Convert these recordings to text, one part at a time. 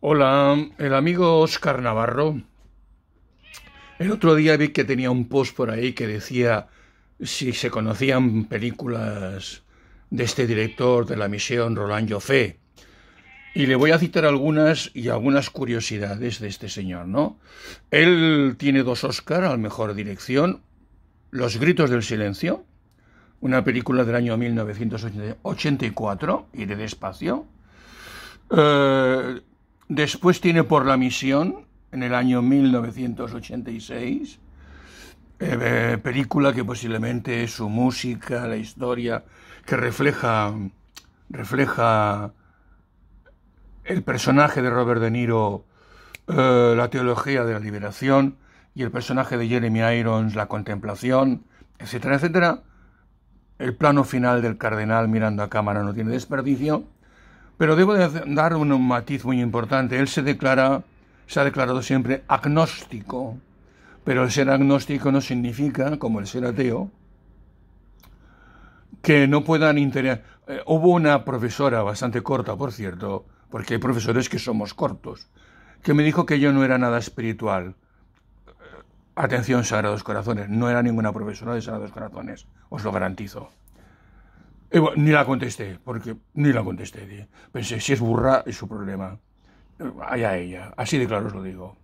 Hola, el amigo Oscar Navarro. El otro día vi que tenía un post por ahí que decía si se conocían películas de este director de la misión Roland Joffé. Y le voy a citar algunas y algunas curiosidades de este señor, ¿no? Él tiene dos Oscar al mejor dirección, Los gritos del silencio, una película del año 1984, de despacio. Eh, Después tiene Por la Misión, en el año 1986, eh, eh, película que posiblemente es su música, la historia, que refleja, refleja el personaje de Robert De Niro, eh, la teología de la liberación, y el personaje de Jeremy Irons, la contemplación, etcétera, etcétera. El plano final del cardenal mirando a cámara no tiene desperdicio. Pero debo dar un matiz muy importante. Él se declara, se ha declarado siempre agnóstico. Pero el ser agnóstico no significa, como el ser ateo, que no puedan interactuar. Eh, hubo una profesora bastante corta, por cierto, porque hay profesores que somos cortos, que me dijo que yo no era nada espiritual. Atención, Sagrados Corazones, no era ninguna profesora de Sagrados Corazones, os lo garantizo. Eh, ni la contesté, porque ni la contesté. Pensé, si es burra, es su problema. Eh, allá ella, así de claro os lo digo.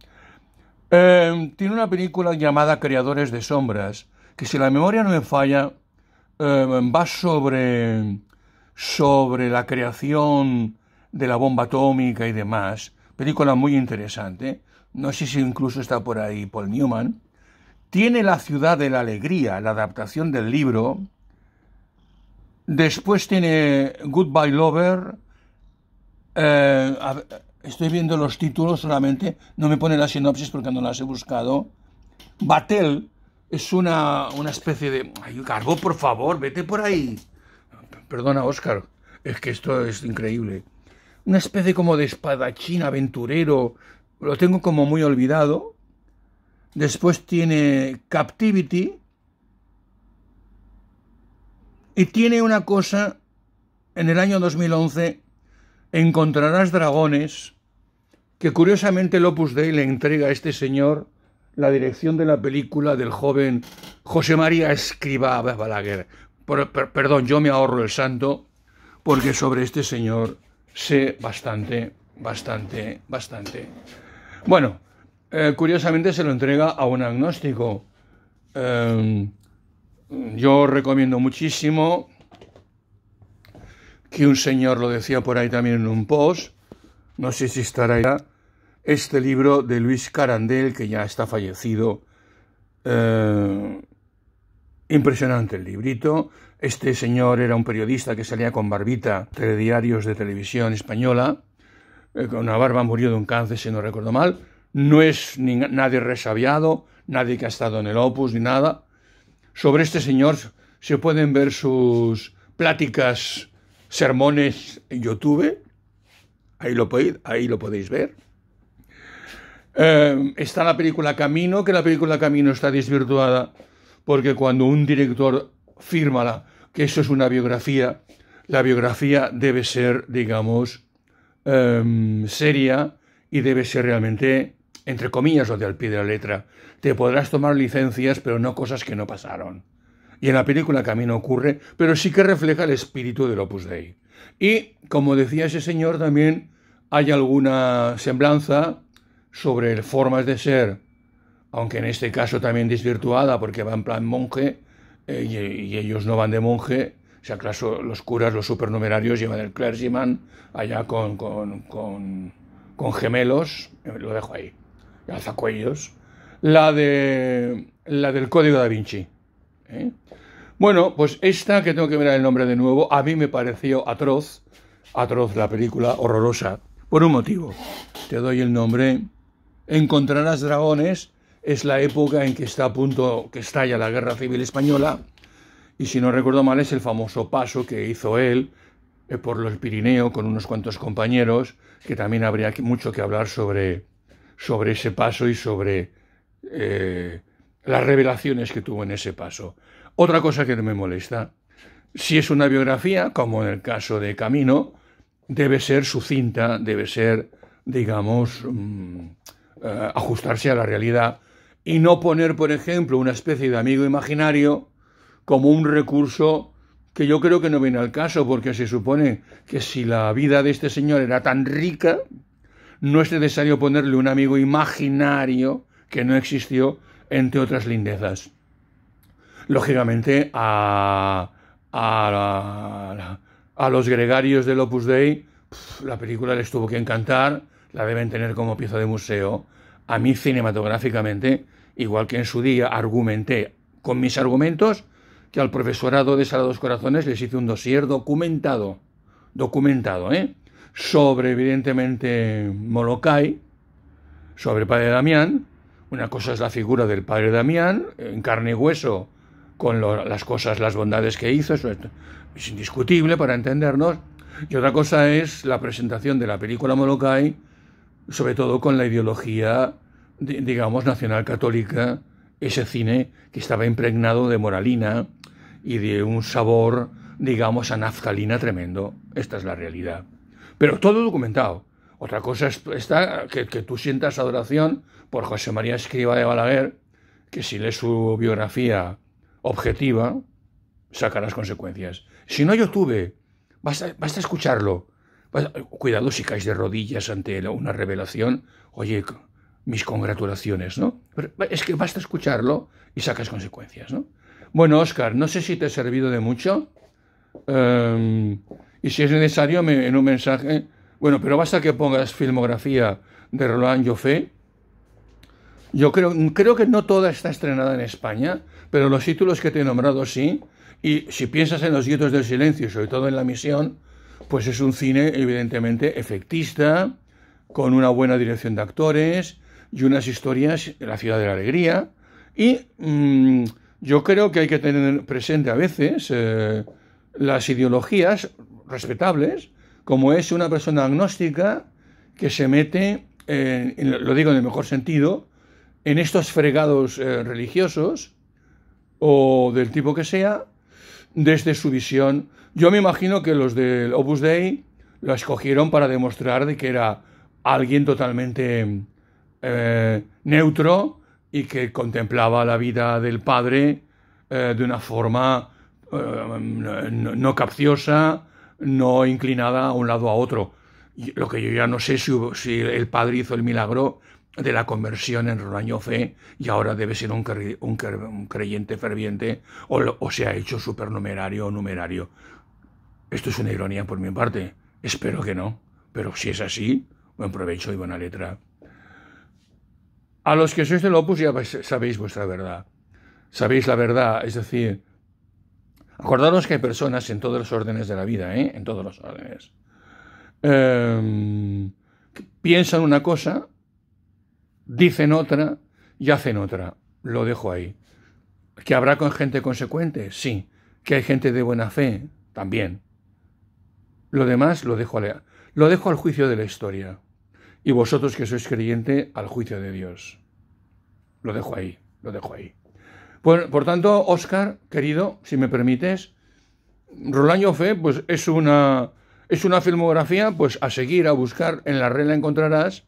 Em, tiene una película llamada Creadores de Sombras, que si la memoria no me falla, em, va sobre, sobre la creación de la bomba atómica y demás. Película muy interesante. No sé si incluso está por ahí Paul Newman. Tiene La ciudad de la alegría, la adaptación del libro, Después tiene Goodbye Lover. Eh, estoy viendo los títulos solamente, no me pone la sinopsis porque no las he buscado. Batel es una, una especie de... Ay, por favor, vete por ahí. Perdona, Oscar, es que esto es increíble. Una especie como de espadachín aventurero, lo tengo como muy olvidado. Después tiene Captivity, y tiene una cosa, en el año 2011 encontrarás dragones, que curiosamente el Opus Dei le entrega a este señor la dirección de la película del joven José María Escriba Balaguer. perdón, yo me ahorro el santo porque sobre este señor sé bastante, bastante, bastante. Bueno, eh, curiosamente se lo entrega a un agnóstico. Eh, yo recomiendo muchísimo que un señor lo decía por ahí también en un post, no sé si estará ya, este libro de Luis Carandel, que ya está fallecido. Eh, impresionante el librito. Este señor era un periodista que salía con barbita de diarios de televisión española. Eh, con una barba murió de un cáncer, si no recuerdo mal. No es nadie resabiado, nadie que ha estado en el opus ni nada. Sobre este señor se pueden ver sus pláticas, sermones en YouTube. Ahí lo podéis, ver. Em, está la película Camino, que la película Camino está desvirtuada porque cuando un director firma que eso es una biografía, la biografía debe ser, digamos, em, seria y debe ser realmente entre comillas o de al pie de la letra, te podrás tomar licencias pero no cosas que no pasaron. Y en la película camino ocurre, pero sí que refleja el espíritu del Opus Dei. Y, como decía ese señor, también hay alguna semblanza sobre formas de ser, aunque en este caso también desvirtuada porque va en plan monje eh, y, ellos no van de monje, o sea, los curas, los supernumerarios llevan el clergyman allá con, con gemelos. Eh, lo dejo ahí alzacuellos, la, de, la del Código da Vinci. ¿eh? Bueno, pues esta, que tengo que mirar el nombre de nuevo, a mí me pareció atroz, atroz la película, horrorosa, por un motivo. Te doy el nombre. Encontrarás dragones, es la época en que está a punto que estalla la Guerra Civil Española, y si no recuerdo mal es el famoso paso que hizo él eh, por los Pirineo con unos cuantos compañeros, que también habría mucho que hablar sobre sobre ese paso y sobre eh, las revelaciones que tuvo en ese paso. Otra cosa que me molesta, si es una biografía, como en el caso de Camino, debe ser sucinta, debe ser, digamos, mm, eh, ajustarse a la realidad y no poner, por ejemplo, una especie de amigo imaginario como un recurso que yo creo que no viene al caso, porque se supone que si la vida de este señor era tan rica, no es necesario ponerle un amigo imaginario que no existió, entre otras lindezas. Lógicamente, a, a, a los gregarios del Opus Dei, la película les tuvo que encantar, la deben tener como pieza de museo. A mí cinematográficamente, igual que en su día argumenté con mis argumentos, que al profesorado de Salados Corazones les hice un dossier documentado, documentado, ¿eh? sobre, evidentemente, Molokai, sobre Padre Damián. Una cosa es la figura del Padre Damián, en carne y hueso, con las cosas, las bondades que hizo, eso es, indiscutible para entendernos. Y otra cosa es la presentación de la película Molokai, sobre todo con la ideología, digamos, nacional católica, ese cine que estaba impregnado de moralina y de un sabor, digamos, a tremendo. Esta es la realidad. Pero todo documentado. Otra cosa es que, tú sientas adoración por José María Escriba de Balaguer, que si lees su biografía objetiva, sacarás consecuencias. Si no, yo tuve. Basta, basta escucharlo. cuidado si caes de rodillas ante una revelación. Oye, mis congratulaciones, ¿no? Pero es que basta escucharlo y sacas consecuencias, ¿no? Bueno, Oscar, no sé si te he servido de mucho. Em, y si es necesario, en un mensaje, bueno, pero basta que pongas filmografía de Roland Joffé. Yo creo, creo que no toda está estrenada en España, pero los títulos que te he nombrado sí. Y si piensas en los guetos del silencio, sobre todo en la misión, pues es un cine evidentemente efectista, con una buena dirección de actores y unas historias de la ciudad de la alegría. Y mm, yo creo que hay que tener presente a veces eh, las ideologías, respetables, como es una persona agnóstica que se mete, eh, lo digo en el mejor sentido, en estos fregados eh, religiosos o del tipo que sea, desde su visión. Yo me imagino que los del Opus Dei lo escogieron para demostrar de que era alguien totalmente eh, neutro y que contemplaba la vida del padre de una forma no, capciosa, no inclinada a un lado a otro. lo que yo ya no sé si, el padre hizo el milagro de la conversión en Roraño Fe y ahora debe ser un, creyente ferviente o, o, se ha hecho supernumerario o numerario. Esto es una ironía por mi parte. Espero que no. Pero si es así, buen provecho y buena letra. A los que sois del Opus ya sabéis vuestra verdad. Sabéis la verdad, es decir, Acordaros que hay personas en todos los órdenes de la vida, ¿eh? en todos los órdenes. Em, piensan una cosa, dicen otra y hacen otra. Lo dejo ahí. ¿Que habrá con gente consecuente? Sí. ¿Que hay gente de buena fe? También. Lo demás lo dejo, lo dejo al juicio de la historia. Y vosotros que sois creyente, al juicio de Dios. Lo dejo ahí, lo dejo ahí. Por, tanto, Oscar, querido, si me permites, Rolaño Fe, pues es una, es una filmografía pues a seguir, a buscar, en la red la encontrarás.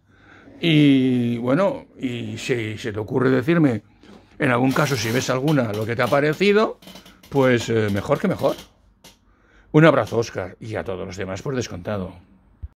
Y bueno, y si se te ocurre decirme, en algún caso, si ves alguna, lo que te ha parecido, pues eh, mejor que mejor. Un abrazo, Oscar, y a todos los demás por descontado.